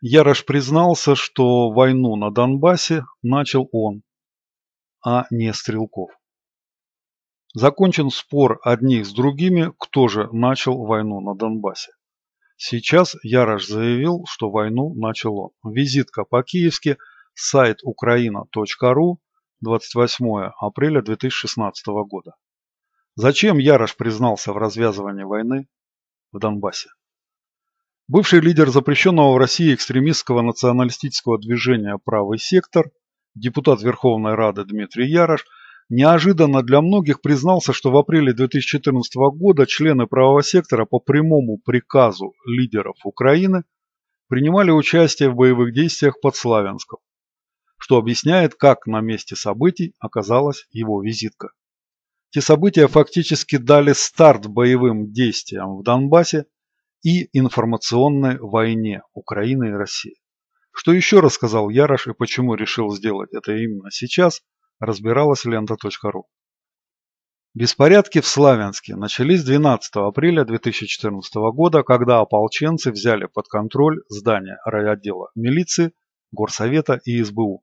Ярош признался, что войну на Донбассе начал он, а не Стрелков. Закончен спор одних с другими, кто же начал войну на Донбассе. Сейчас Ярош заявил, что войну начал он. Визитка по-киевски, сайт украина.ру, 28 апреля 2016 года. Зачем Ярош признался в развязывании войны в Донбассе? Бывший лидер запрещенного в России экстремистского националистического движения «Правый сектор», депутат Верховной Рады Дмитрий Ярош, неожиданно для многих признался, что в апреле 2014 года члены правого сектора по прямому приказу лидеров Украины принимали участие в боевых действиях под Славянском, что объясняет, как на месте событий оказалась его визитка. Те события фактически дали старт боевым действиям в Донбассе, и информационной войне Украины и России. Что еще рассказал Ярош и почему решил сделать это именно сейчас, разбиралась лента.ру. Беспорядки в Славянске начались 12 апреля 2014 года, когда ополченцы взяли под контроль здание райотдела милиции, горсовета и СБУ.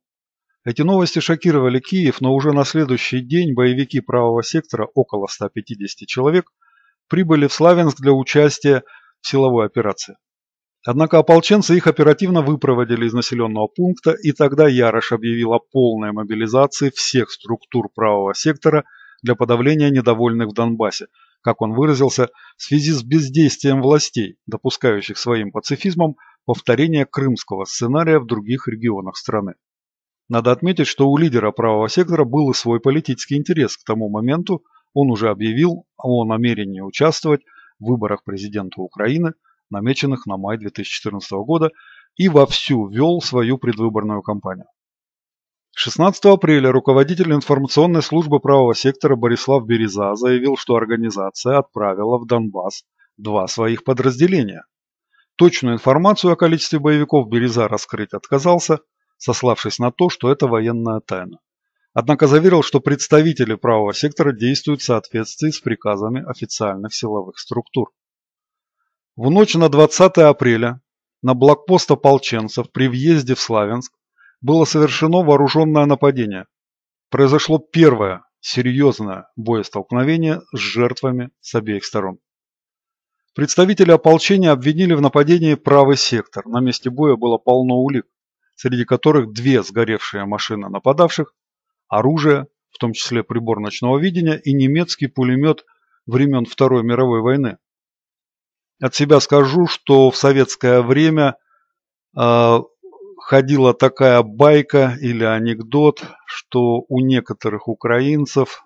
Эти новости шокировали Киев, но уже на следующий день боевики правого сектора, около 150 человек, прибыли в Славянск для участия силовой операции. Однако ополченцы их оперативно выпроводили из населенного пункта, и тогда Ярош объявил о полной мобилизации всех структур правого сектора для подавления недовольных в Донбассе, как он выразился, в связи с бездействием властей, допускающих своим пацифизмом повторение крымского сценария в других регионах страны. Надо отметить, что у лидера правого сектора был и свой политический интерес к тому моменту, он уже объявил о намерении участвовать выборах президента Украины, намеченных на май 2014 года, и вовсю вел свою предвыборную кампанию. 16 апреля руководитель информационной службы правого сектора Борислав Береза заявил, что организация отправила в Донбасс два своих подразделения. Точную информацию о количестве боевиков Береза раскрыть отказался, сославшись на то, что это военная тайна однако заверил, что представители правого сектора действуют в соответствии с приказами официальных силовых структур. В ночь на 20 апреля на блокпост ополченцев при въезде в Славянск было совершено вооруженное нападение. Произошло первое серьезное боестолкновение с жертвами с обеих сторон. Представители ополчения обвинили в нападении правый сектор. На месте боя было полно улик, среди которых две сгоревшие машины нападавших оружие, в том числе прибор ночного видения и немецкий пулемет времен Второй мировой войны. От себя скажу, что в советское время э, ходила такая байка или анекдот, что у некоторых украинцев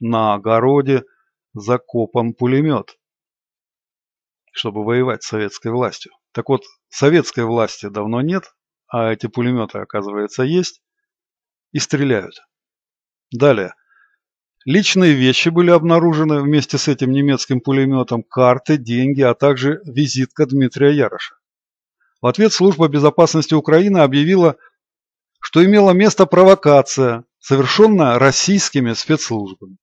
на огороде закопан пулемет, чтобы воевать с советской властью. Так вот, советской власти давно нет, а эти пулеметы, оказывается, есть и стреляют. Далее. Личные вещи были обнаружены вместе с этим немецким пулеметом, карты, деньги, а также визитка Дмитрия Яроша. В ответ Служба безопасности Украины объявила, что имела место провокация, совершенная российскими спецслужбами.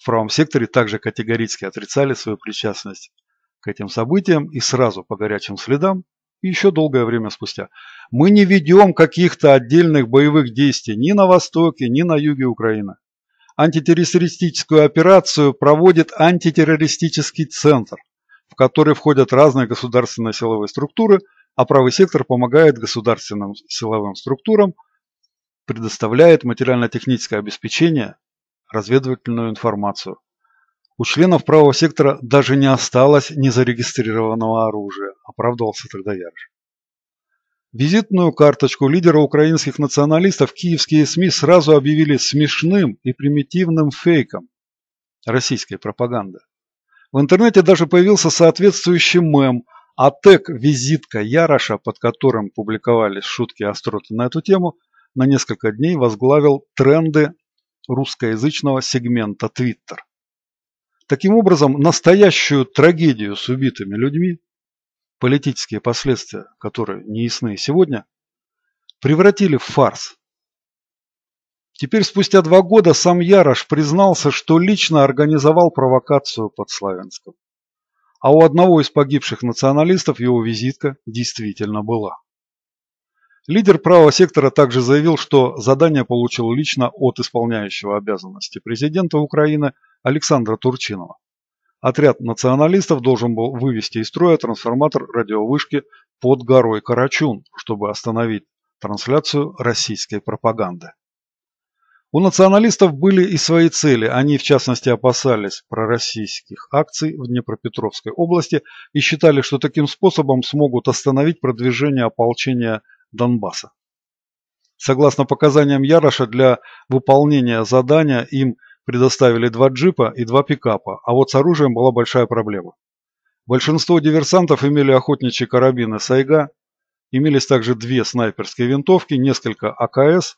В правом секторе также категорически отрицали свою причастность к этим событиям и сразу по горячим следам и еще долгое время спустя. Мы не ведем каких-то отдельных боевых действий ни на востоке, ни на юге Украины. Антитеррористическую операцию проводит антитеррористический центр, в который входят разные государственные силовые структуры, а правый сектор помогает государственным силовым структурам, предоставляет материально-техническое обеспечение, разведывательную информацию – у членов правого сектора даже не осталось незарегистрированного оружия, оправдывался тогда Ярж. Визитную карточку лидера украинских националистов киевские СМИ сразу объявили смешным и примитивным фейком российской пропаганды. В интернете даже появился соответствующий мем, а тег «Визитка Яроша», под которым публиковались шутки и остроты на эту тему, на несколько дней возглавил тренды русскоязычного сегмента Twitter. Таким образом, настоящую трагедию с убитыми людьми, политические последствия, которые не ясны сегодня, превратили в фарс. Теперь, спустя два года, сам Ярош признался, что лично организовал провокацию под Славянском. А у одного из погибших националистов его визитка действительно была. Лидер правого сектора также заявил, что задание получил лично от исполняющего обязанности президента Украины Александра Турчинова. Отряд националистов должен был вывести из строя трансформатор радиовышки под горой Карачун, чтобы остановить трансляцию российской пропаганды. У националистов были и свои цели. Они, в частности, опасались пророссийских акций в Днепропетровской области и считали, что таким способом смогут остановить продвижение ополчения Донбасса. Согласно показаниям Яроша, для выполнения задания им предоставили два джипа и два пикапа, а вот с оружием была большая проблема. Большинство диверсантов имели охотничьи карабины «Сайга», имелись также две снайперские винтовки, несколько АКС,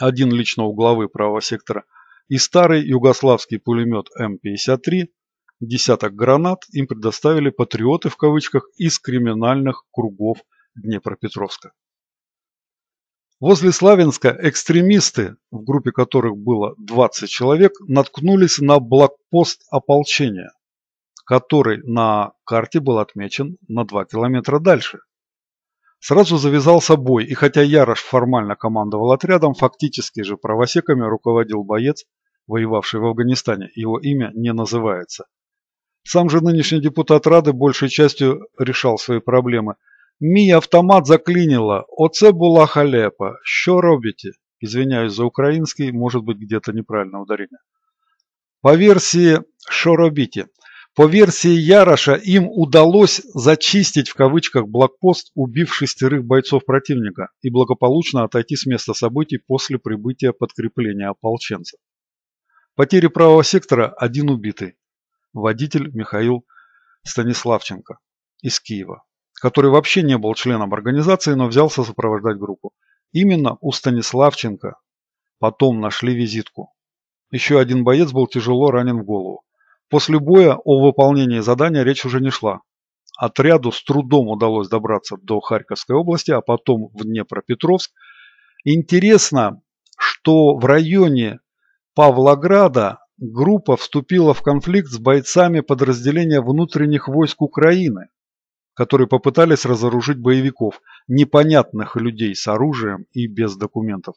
один лично у главы правого сектора, и старый югославский пулемет М-53, десяток гранат им предоставили «патриоты» в кавычках из криминальных кругов Днепропетровска. Возле Славянска экстремисты, в группе которых было 20 человек, наткнулись на блокпост ополчения, который на карте был отмечен на 2 километра дальше. Сразу завязался бой, и хотя Ярош формально командовал отрядом, фактически же правосеками руководил боец, воевавший в Афганистане, его имя не называется. Сам же нынешний депутат Рады большей частью решал свои проблемы – Мій автомат заклинило, оце була халепа. Що робите? Извиняюсь за украинский, может быть где-то неправильное ударение. По версии «Что робите?» По версии Яроша, им удалось зачистить в кавычках блокпост, убив шестерых бойцов противника и благополучно отойти с места событий после прибытия подкрепления ополченцев. Потери правого сектора – один убитый. Водитель Михаил Станиславченко из Киева который вообще не был членом организации, но взялся сопровождать группу. Именно у Станиславченко. Потом нашли визитку. Еще один боец был тяжело ранен в голову. После боя о выполнении задания речь уже не шла. Отряду с трудом удалось добраться до Харьковской области, а потом в Днепропетровск. Интересно, что в районе Павлограда группа вступила в конфликт с бойцами подразделения внутренних войск Украины которые попытались разоружить боевиков, непонятных людей с оружием и без документов.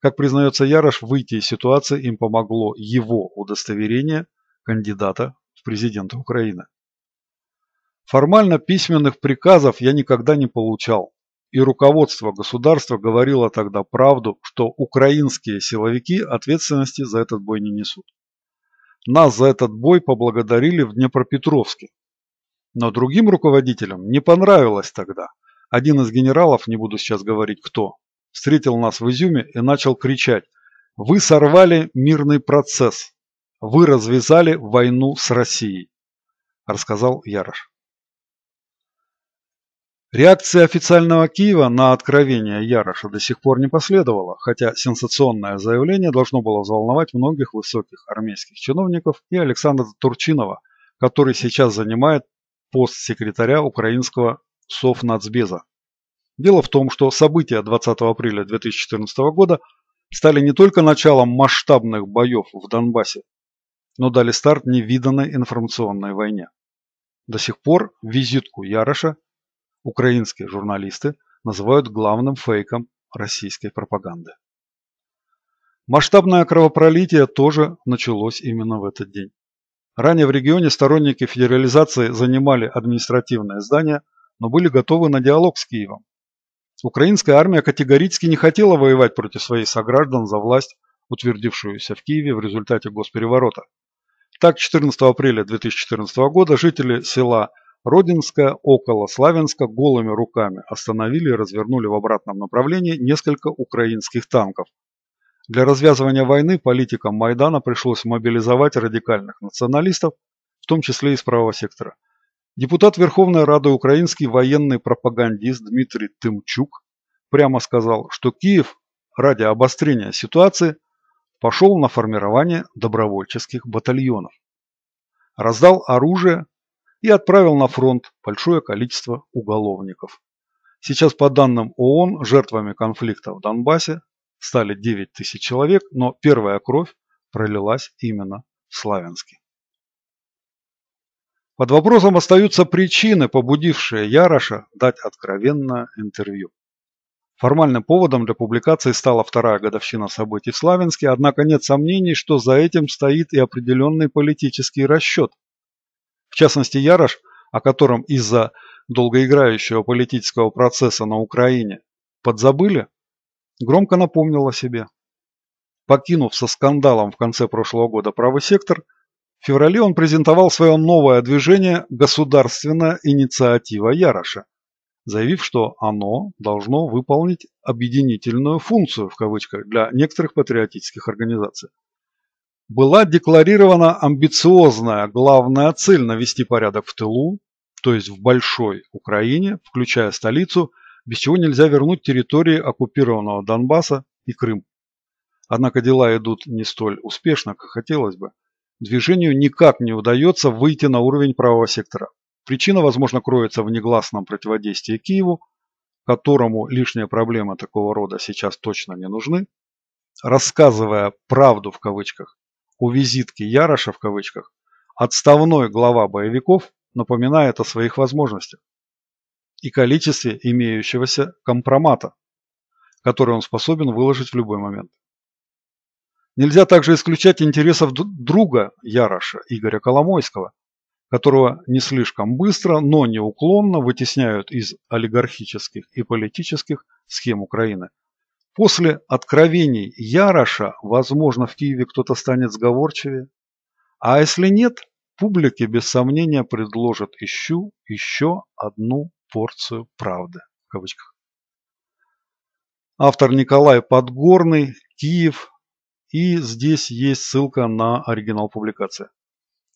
Как признается Ярош, выйти из ситуации им помогло его удостоверение кандидата в президенты Украины. Формально письменных приказов я никогда не получал, и руководство государства говорило тогда правду, что украинские силовики ответственности за этот бой не несут. Нас за этот бой поблагодарили в Днепропетровске, но другим руководителям не понравилось тогда. Один из генералов, не буду сейчас говорить кто, встретил нас в Изюме и начал кричать «Вы сорвали мирный процесс! Вы развязали войну с Россией!» Рассказал Ярош. Реакция официального Киева на откровение Яроша до сих пор не последовала, хотя сенсационное заявление должно было взволновать многих высоких армейских чиновников и Александра Турчинова, который сейчас занимает пост секретаря украинского Совнацбеза. Дело в том, что события 20 апреля 2014 года стали не только началом масштабных боев в Донбассе, но дали старт невиданной информационной войне. До сих пор визитку Яроша украинские журналисты называют главным фейком российской пропаганды. Масштабное кровопролитие тоже началось именно в этот день. Ранее в регионе сторонники федерализации занимали административное здание, но были готовы на диалог с Киевом. Украинская армия категорически не хотела воевать против своих сограждан за власть, утвердившуюся в Киеве в результате госпереворота. Так, 14 апреля 2014 года жители села Родинска около Славянска голыми руками остановили и развернули в обратном направлении несколько украинских танков, для развязывания войны политикам Майдана пришлось мобилизовать радикальных националистов, в том числе из правого сектора. Депутат Верховной Рады украинский военный пропагандист Дмитрий Тымчук прямо сказал, что Киев ради обострения ситуации пошел на формирование добровольческих батальонов, раздал оружие и отправил на фронт большое количество уголовников. Сейчас, по данным ООН, жертвами конфликта в Донбассе стали 9 тысяч человек, но первая кровь пролилась именно в Славянске. Под вопросом остаются причины, побудившие Яроша дать откровенное интервью. Формальным поводом для публикации стала вторая годовщина событий в Славянске, однако нет сомнений, что за этим стоит и определенный политический расчет. В частности, Ярош, о котором из-за долгоиграющего политического процесса на Украине подзабыли, громко напомнил о себе. Покинув со скандалом в конце прошлого года правый сектор, в феврале он презентовал свое новое движение «Государственная инициатива Яроша», заявив, что оно должно выполнить объединительную функцию в кавычках для некоторых патриотических организаций. Была декларирована амбициозная главная цель навести порядок в тылу, то есть в большой Украине, включая столицу – без чего нельзя вернуть территории оккупированного Донбасса и Крым. Однако дела идут не столь успешно, как хотелось бы. Движению никак не удается выйти на уровень правого сектора. Причина, возможно, кроется в негласном противодействии Киеву, которому лишние проблемы такого рода сейчас точно не нужны. Рассказывая «правду» в кавычках у визитки Яроша в кавычках, отставной глава боевиков напоминает о своих возможностях и количестве имеющегося компромата, который он способен выложить в любой момент. Нельзя также исключать интересов друга Яроша, Игоря Коломойского, которого не слишком быстро, но неуклонно вытесняют из олигархических и политических схем Украины. После откровений Яроша, возможно, в Киеве кто-то станет сговорчивее. А если нет, публике без сомнения предложат ищу еще одну порцию правды. В кавычках. Автор Николай Подгорный, Киев. И здесь есть ссылка на оригинал публикации.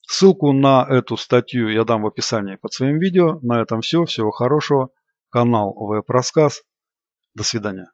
Ссылку на эту статью я дам в описании под своим видео. На этом все. Всего хорошего. Канал Веб Рассказ. До свидания.